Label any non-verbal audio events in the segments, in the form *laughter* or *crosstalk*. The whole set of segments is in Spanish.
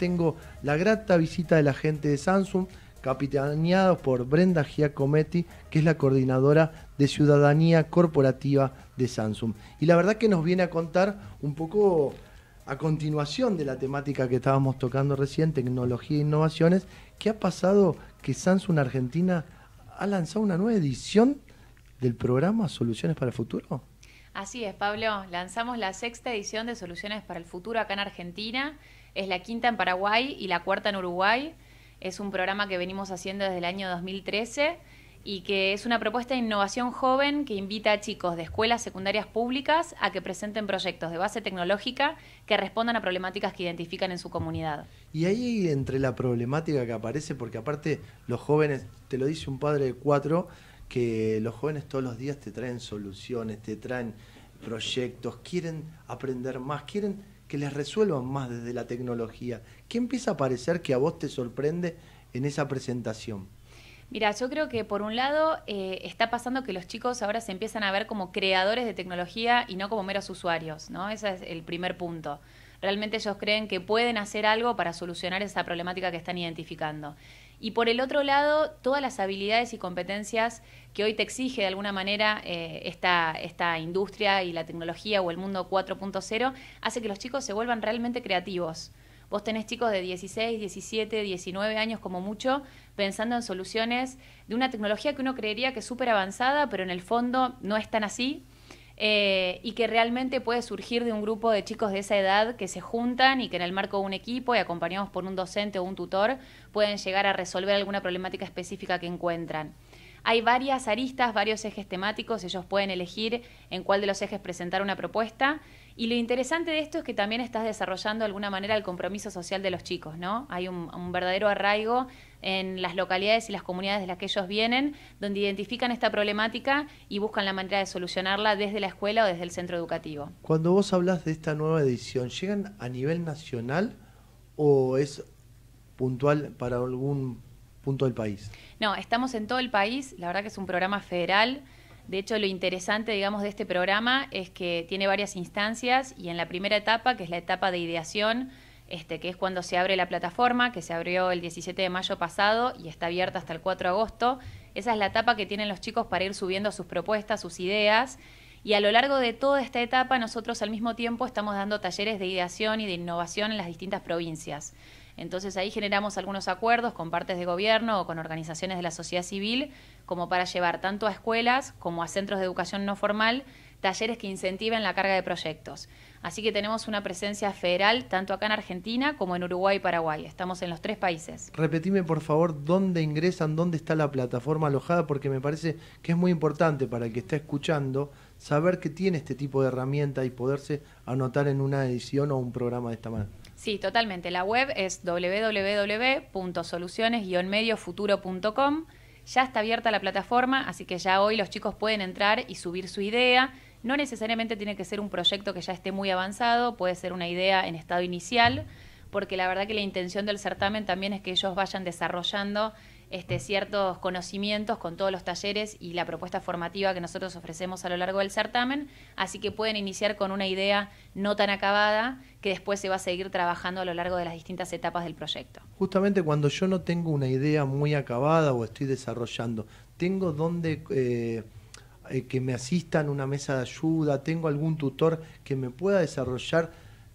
tengo la grata visita de la gente de Samsung, capitaneados por Brenda Giacometti, que es la coordinadora de ciudadanía corporativa de Samsung. Y la verdad que nos viene a contar un poco a continuación de la temática que estábamos tocando recién, tecnología e innovaciones, ¿qué ha pasado que Samsung Argentina ha lanzado una nueva edición del programa Soluciones para el Futuro? Así es, Pablo. Lanzamos la sexta edición de Soluciones para el Futuro acá en Argentina. Es la quinta en Paraguay y la cuarta en Uruguay. Es un programa que venimos haciendo desde el año 2013 y que es una propuesta de innovación joven que invita a chicos de escuelas secundarias públicas a que presenten proyectos de base tecnológica que respondan a problemáticas que identifican en su comunidad. Y ahí entre la problemática que aparece, porque aparte los jóvenes, te lo dice un padre de cuatro, que los jóvenes todos los días te traen soluciones, te traen proyectos, quieren aprender más, quieren que les resuelvan más desde la tecnología. ¿Qué empieza a parecer que a vos te sorprende en esa presentación? Mira, yo creo que por un lado eh, está pasando que los chicos ahora se empiezan a ver como creadores de tecnología y no como meros usuarios, ¿no? Ese es el primer punto. Realmente ellos creen que pueden hacer algo para solucionar esa problemática que están identificando. Y por el otro lado, todas las habilidades y competencias que hoy te exige de alguna manera eh, esta, esta industria y la tecnología o el mundo 4.0 hace que los chicos se vuelvan realmente creativos. Vos tenés chicos de 16, 17, 19 años como mucho pensando en soluciones de una tecnología que uno creería que es súper avanzada, pero en el fondo no es tan así eh, y que realmente puede surgir de un grupo de chicos de esa edad que se juntan y que en el marco de un equipo y acompañados por un docente o un tutor pueden llegar a resolver alguna problemática específica que encuentran. Hay varias aristas, varios ejes temáticos, ellos pueden elegir en cuál de los ejes presentar una propuesta y lo interesante de esto es que también estás desarrollando de alguna manera el compromiso social de los chicos, ¿no? Hay un, verdadero arraigo en las localidades y las comunidades de las que ellos vienen, donde identifican esta problemática y buscan la manera de solucionarla desde la escuela o desde el centro educativo. Cuando vos hablas de esta nueva edición, ¿llegan a nivel nacional o es puntual para algún punto del país? No, estamos en todo el país, la verdad que es un programa federal de hecho, lo interesante, digamos, de este programa es que tiene varias instancias y en la primera etapa, que es la etapa de ideación, este, que es cuando se abre la plataforma, que se abrió el 17 de mayo pasado y está abierta hasta el 4 de agosto, esa es la etapa que tienen los chicos para ir subiendo sus propuestas, sus ideas. Y a lo largo de toda esta etapa, nosotros al mismo tiempo estamos dando talleres de ideación y de innovación en las distintas provincias. Entonces ahí generamos algunos acuerdos con partes de gobierno o con organizaciones de la sociedad civil como para llevar tanto a escuelas como a centros de educación no formal talleres que incentiven la carga de proyectos. Así que tenemos una presencia federal tanto acá en Argentina como en Uruguay y Paraguay. Estamos en los tres países. Repetime, por favor, dónde ingresan, dónde está la plataforma alojada, porque me parece que es muy importante para el que está escuchando saber que tiene este tipo de herramienta y poderse anotar en una edición o un programa de esta manera. Sí, totalmente. La web es www.soluciones-mediofuturo.com. Ya está abierta la plataforma, así que ya hoy los chicos pueden entrar y subir su idea. No necesariamente tiene que ser un proyecto que ya esté muy avanzado, puede ser una idea en estado inicial, porque la verdad que la intención del certamen también es que ellos vayan desarrollando este, ciertos conocimientos con todos los talleres y la propuesta formativa que nosotros ofrecemos a lo largo del certamen, así que pueden iniciar con una idea no tan acabada que después se va a seguir trabajando a lo largo de las distintas etapas del proyecto. Justamente cuando yo no tengo una idea muy acabada o estoy desarrollando, ¿tengo dónde... Eh, eh, que me asistan, una mesa de ayuda, tengo algún tutor que me pueda desarrollar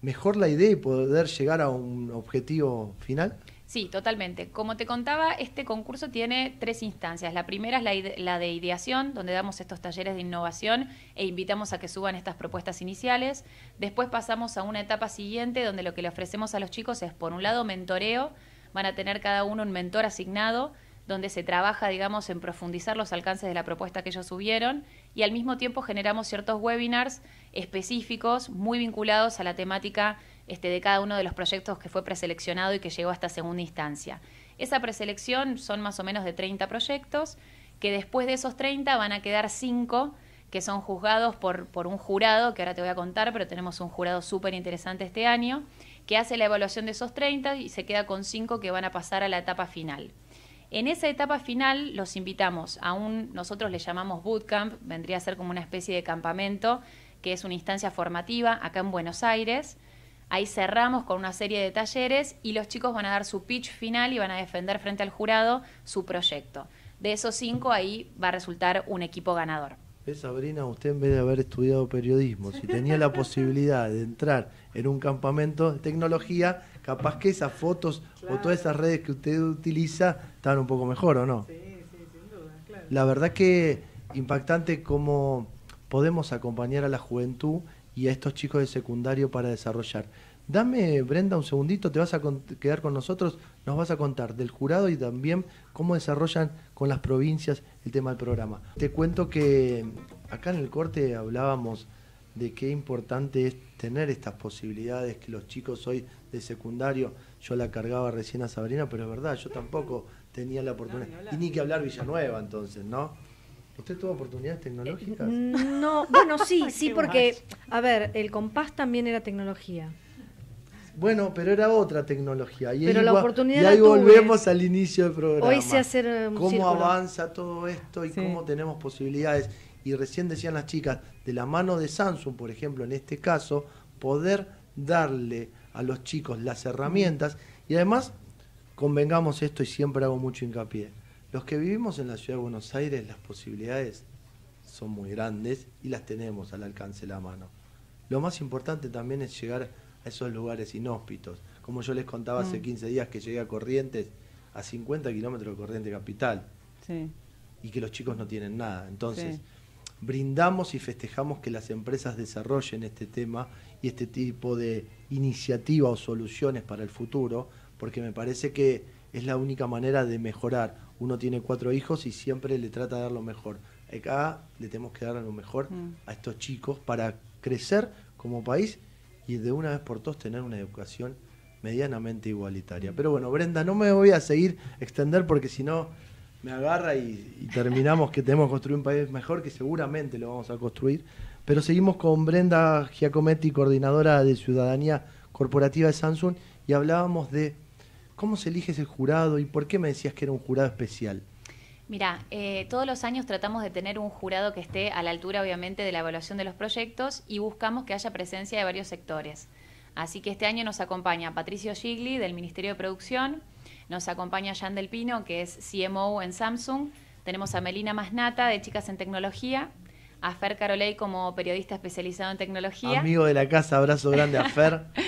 mejor la idea y poder llegar a un objetivo final? Sí, totalmente. Como te contaba, este concurso tiene tres instancias. La primera es la, de ideación, donde damos estos talleres de innovación e invitamos a que suban estas propuestas iniciales. Después pasamos a una etapa siguiente donde lo que le ofrecemos a los chicos es, por un lado, mentoreo. Van a tener cada uno un mentor asignado donde se trabaja, digamos, en profundizar los alcances de la propuesta que ellos subieron y al mismo tiempo generamos ciertos webinars específicos muy vinculados a la temática este, de cada uno de los proyectos que fue preseleccionado y que llegó a esta segunda instancia. Esa preselección son más o menos de 30 proyectos, que después de esos 30 van a quedar 5 que son juzgados por, por un jurado, que ahora te voy a contar, pero tenemos un jurado súper interesante este año, que hace la evaluación de esos 30 y se queda con 5 que van a pasar a la etapa final. En esa etapa final los invitamos a un, nosotros le llamamos bootcamp, vendría a ser como una especie de campamento, que es una instancia formativa acá en Buenos Aires, Ahí cerramos con una serie de talleres y los chicos van a dar su pitch final y van a defender frente al jurado su proyecto. De esos cinco, ahí va a resultar un equipo ganador. Sabrina? Usted en vez de haber estudiado periodismo, si tenía la posibilidad de entrar en un campamento de tecnología, capaz que esas fotos o todas esas redes que usted utiliza están un poco mejor, ¿o no? Sí, sí, sin duda, claro. La verdad que impactante cómo podemos acompañar a la juventud y a estos chicos de secundario para desarrollar. Dame, Brenda, un segundito, te vas a quedar con nosotros, nos vas a contar del jurado y también cómo desarrollan con las provincias el tema del programa. Te cuento que acá en el corte hablábamos de qué importante es tener estas posibilidades que los chicos hoy de secundario, yo la cargaba recién a Sabrina, pero es verdad, yo tampoco tenía la oportunidad. y ni que hablar Villanueva entonces, ¿no? ¿Usted tuvo oportunidades tecnológicas? Eh, mm, no, bueno, sí, *laughs* sí, porque, a ver, el compás también era tecnología. Bueno, pero era otra tecnología. Y pero ahí, la oportunidad y ahí volvemos al inicio del programa. Hoy se hace un Cómo avanza todo esto y cómo tenemos posibilidades. Y recién decían las chicas, de la mano de Samsung, por ejemplo, en este caso, poder darle a los chicos las herramientas y además, convengamos esto y siempre hago mucho hincapié, los que vivimos en la ciudad de Buenos Aires, las posibilidades son muy grandes y las tenemos al alcance de la mano. Lo más importante también es llegar a esos lugares inhóspitos. Como yo les contaba hace 15 mm. días que llegué a Corrientes, a 50 kilómetros de Corrientes Capital. Sí. Y que los chicos no tienen nada. Entonces, brindamos y festejamos que las empresas desarrollen este tema y este tipo de iniciativas o soluciones para el futuro, porque me parece que es la única manera de mejorar. Uno tiene cuatro hijos y siempre le trata de dar lo mejor. Acá ah, le tenemos que dar lo mejor mm. a estos chicos para crecer como país y de una vez por todas tener una educación medianamente igualitaria. Mm. Pero bueno, Brenda, no me voy a seguir extender porque si no me agarra y, y, terminamos que tenemos que construir un país mejor, que seguramente lo vamos a construir. Pero seguimos con Brenda Giacometti, coordinadora de Ciudadanía Corporativa de Samsung, y hablábamos de ¿Cómo se elige ese jurado y por qué me decías que era un jurado especial? Mira, eh, todos los años tratamos de tener un jurado que esté a la altura, obviamente, de la evaluación de los proyectos y buscamos que haya presencia de varios sectores. Así que este año nos acompaña Patricio Gigli del Ministerio de Producción, nos acompaña Jan Del Pino, que es CMO en Samsung, tenemos a Melina Masnata de Chicas en Tecnología, a Fer Carolei como periodista especializado en tecnología. Amigo de la casa, abrazo grande a Fer. *laughs*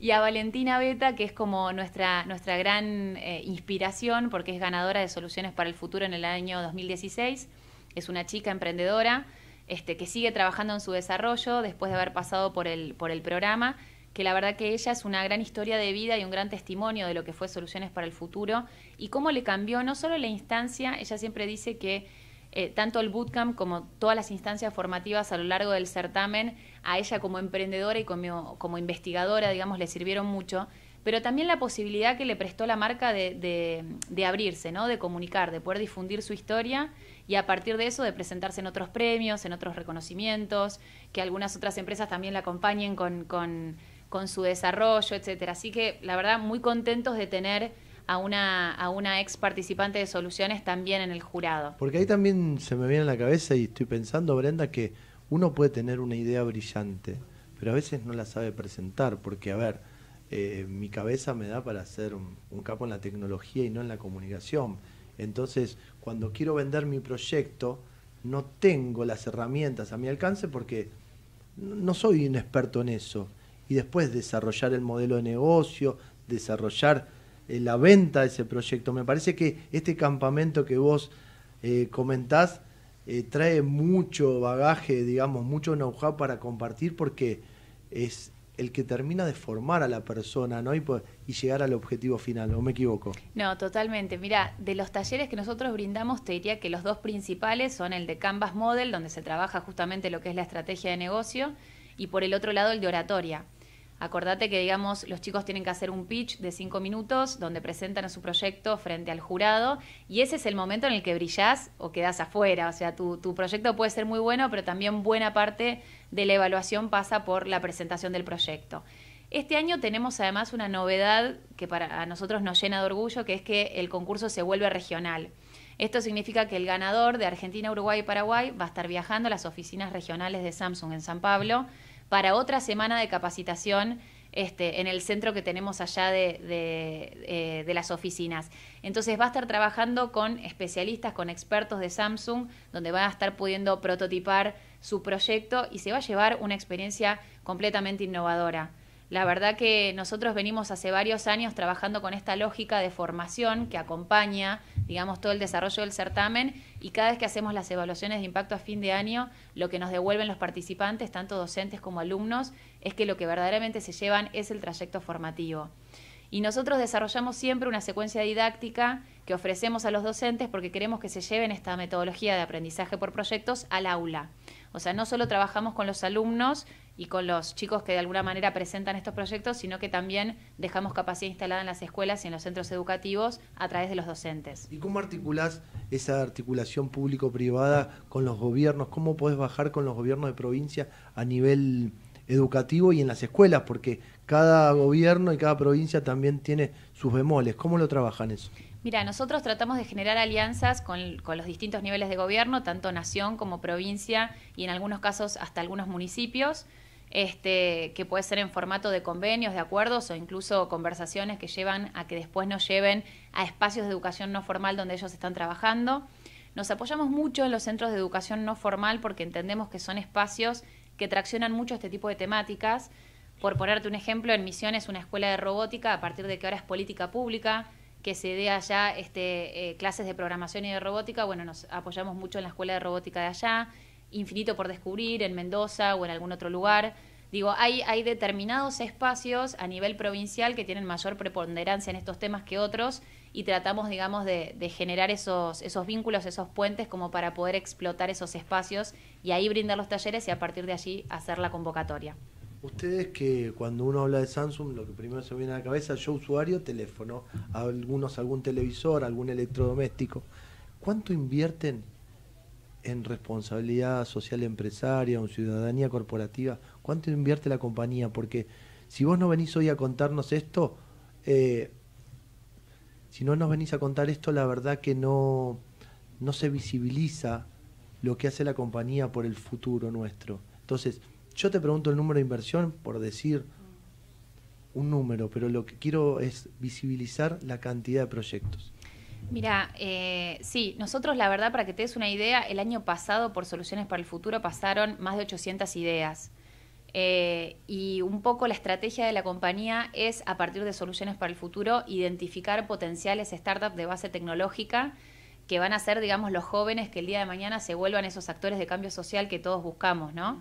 y a Valentina Beta, que es como nuestra, nuestra gran eh, inspiración porque es ganadora de Soluciones para el Futuro en el año 2016. Es una chica emprendedora este, que sigue trabajando en su desarrollo después de haber pasado por el, por el programa, que la verdad que ella es una gran historia de vida y un gran testimonio de lo que fue Soluciones para el Futuro y cómo le cambió no solo la instancia, ella siempre dice que eh, tanto el bootcamp como todas las instancias formativas a lo largo del certamen a ella como emprendedora y como, como investigadora, digamos, le sirvieron mucho, pero también la posibilidad que le prestó la marca de, de, abrirse, ¿no? de comunicar, de poder difundir su historia y a partir de eso de presentarse en otros premios, en otros reconocimientos, que algunas otras empresas también la acompañen con, con, con su desarrollo, etcétera. Así que la verdad muy contentos de tener a una, a una ex participante de Soluciones también en el jurado. Porque ahí también se me viene a la cabeza y estoy pensando, Brenda, que uno puede tener una idea brillante, pero a veces no la sabe presentar, porque, a ver, eh, mi cabeza me da para ser un, capo en la tecnología y no en la comunicación. Entonces, cuando quiero vender mi proyecto, no tengo las herramientas a mi alcance porque no soy un experto en eso. Y después desarrollar el modelo de negocio, desarrollar eh, la venta de ese proyecto. Me parece que este campamento que vos eh, comentás eh, trae mucho bagaje, digamos, mucho know-how para compartir porque es el que termina de formar a la persona ¿no? y, y llegar al objetivo final, ¿no me equivoco? No, totalmente. Mira, de los talleres que nosotros brindamos, te diría que los dos principales son el de Canvas Model, donde se trabaja justamente lo que es la estrategia de negocio, y por el otro lado el de oratoria Acordate que, digamos, los chicos tienen que hacer un pitch de cinco minutos donde presentan su proyecto frente al jurado y ese es el momento en el que brillás o quedás afuera. O sea, tu, proyecto puede ser muy bueno, pero también buena parte de la evaluación pasa por la presentación del proyecto. Este año tenemos además una novedad que para nosotros nos llena de orgullo, que es que el concurso se vuelve regional. Esto significa que el ganador de Argentina, Uruguay y Paraguay va a estar viajando a las oficinas regionales de Samsung en San Pablo para otra semana de capacitación este, en el centro que tenemos allá de, eh, de, las oficinas. Entonces va a estar trabajando con especialistas, con expertos de Samsung, donde va a estar pudiendo prototipar su proyecto y se va a llevar una experiencia completamente innovadora. La verdad que nosotros venimos hace varios años trabajando con esta lógica de formación que acompaña, digamos, todo el desarrollo del certamen y cada vez que hacemos las evaluaciones de impacto a fin de año, lo que nos devuelven los participantes, tanto docentes como alumnos, es que lo que verdaderamente se llevan es el trayecto formativo. Y nosotros desarrollamos siempre una secuencia didáctica que ofrecemos a los docentes porque queremos que se lleven esta metodología de aprendizaje por proyectos al aula. O sea, no solo trabajamos con los alumnos y con los chicos que de alguna manera presentan estos proyectos, sino que también dejamos capacidad instalada en las escuelas y en los centros educativos a través de los docentes. ¿Y cómo articulás esa articulación público-privada con los gobiernos? ¿Cómo podés bajar con los gobiernos de provincia a nivel educativo y en las escuelas? Porque cada gobierno y cada provincia también tiene sus bemoles. ¿Cómo lo trabajan eso? Mira, nosotros tratamos de generar alianzas con, con, los distintos niveles de gobierno, tanto nación como provincia y en algunos casos hasta algunos municipios este, que puede ser en formato de convenios, de acuerdos o incluso conversaciones que llevan a que después nos lleven a espacios de educación no formal donde ellos están trabajando. Nos apoyamos mucho en los centros de educación no formal porque entendemos que son espacios que traccionan mucho este tipo de temáticas. Por ponerte un ejemplo, en Misiones una escuela de robótica, a partir de que ahora es política pública, que se dé allá este, eh, clases de programación y de robótica, bueno, nos apoyamos mucho en la escuela de robótica de allá infinito por descubrir en Mendoza o en algún otro lugar. Digo, hay, hay determinados espacios a nivel provincial que tienen mayor preponderancia en estos temas que otros y tratamos, digamos, de, generar esos, esos vínculos, esos puentes como para poder explotar esos espacios y ahí brindar los talleres y a partir de allí hacer la convocatoria. Ustedes que cuando uno habla de Samsung, lo que primero se viene a la cabeza, yo usuario, teléfono, algunos algún televisor, algún electrodoméstico. ¿Cuánto invierten en responsabilidad social empresaria o en ciudadanía corporativa? ¿Cuánto invierte la compañía? Porque si vos no venís hoy a contarnos esto, eh, si no nos venís a contar esto, la verdad que no, no se visibiliza lo que hace la compañía por el futuro nuestro. Entonces, yo te pregunto el número de inversión por decir un número, pero lo que quiero es visibilizar la cantidad de proyectos. Mira, eh, sí, nosotros la verdad, para que te des una idea, el año pasado por Soluciones para el Futuro pasaron más de 800 ideas. Eh, y un poco la estrategia de la compañía es, a partir de Soluciones para el Futuro, identificar potenciales startups de base tecnológica que van a ser, digamos, los jóvenes que el día de mañana se vuelvan esos actores de cambio social que todos buscamos, ¿no?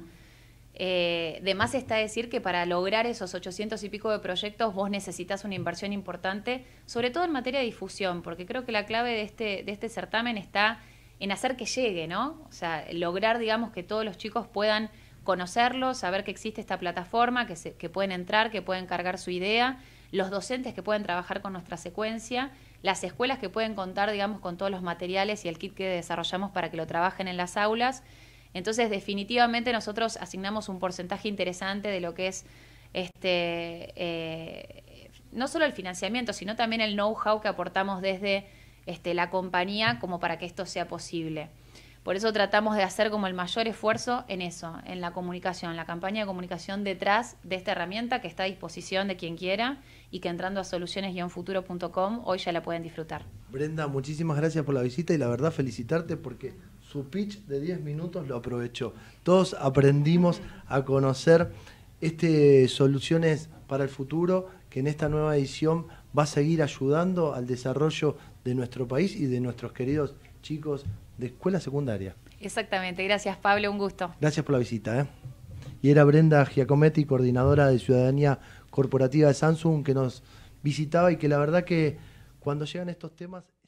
Eh, de más está decir que para lograr esos 800 y pico de proyectos vos necesitas una inversión importante, sobre todo en materia de difusión, porque creo que la clave de este, de este certamen está en hacer que llegue, ¿no? O sea, lograr, digamos, que todos los chicos puedan conocerlo, saber que existe esta plataforma, que, que pueden entrar, que pueden cargar su idea, los docentes que pueden trabajar con nuestra secuencia, las escuelas que pueden contar, digamos, con todos los materiales y el kit que desarrollamos para que lo trabajen en las aulas. Entonces, definitivamente nosotros asignamos un porcentaje interesante de lo que es este eh, no solo el financiamiento, sino también el know-how que aportamos desde este, la compañía como para que esto sea posible. Por eso tratamos de hacer como el mayor esfuerzo en eso, en la comunicación, en la campaña de comunicación detrás de esta herramienta que está a disposición de quien quiera y que entrando a soluciones-futuro.com hoy ya la pueden disfrutar. Brenda, muchísimas gracias por la visita y la verdad felicitarte porque su pitch de 10 minutos lo aprovechó. Todos aprendimos a conocer este soluciones para el futuro que en esta nueva edición va a seguir ayudando al desarrollo de nuestro país y de nuestros queridos chicos de escuela secundaria. Exactamente, gracias Pablo, un gusto. Gracias por la visita. ¿eh? Y era Brenda Giacometti, coordinadora de Ciudadanía Corporativa de Samsung, que nos visitaba y que la verdad que cuando llegan estos temas...